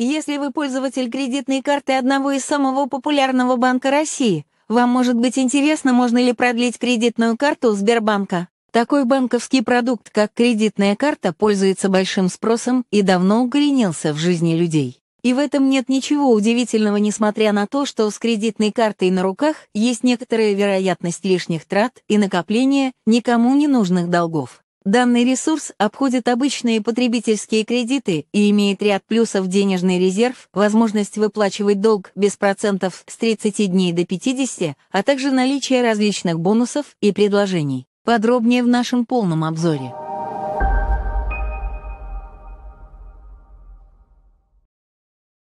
Если вы пользователь кредитной карты одного из самого популярного банка России, вам может быть интересно, можно ли продлить кредитную карту Сбербанка. Такой банковский продукт, как кредитная карта, пользуется большим спросом и давно укоренился в жизни людей. И в этом нет ничего удивительного, несмотря на то, что с кредитной картой на руках есть некоторая вероятность лишних трат и накопления никому не нужных долгов. Данный ресурс обходит обычные потребительские кредиты и имеет ряд плюсов денежный резерв, возможность выплачивать долг без процентов с 30 дней до 50, а также наличие различных бонусов и предложений. Подробнее в нашем полном обзоре.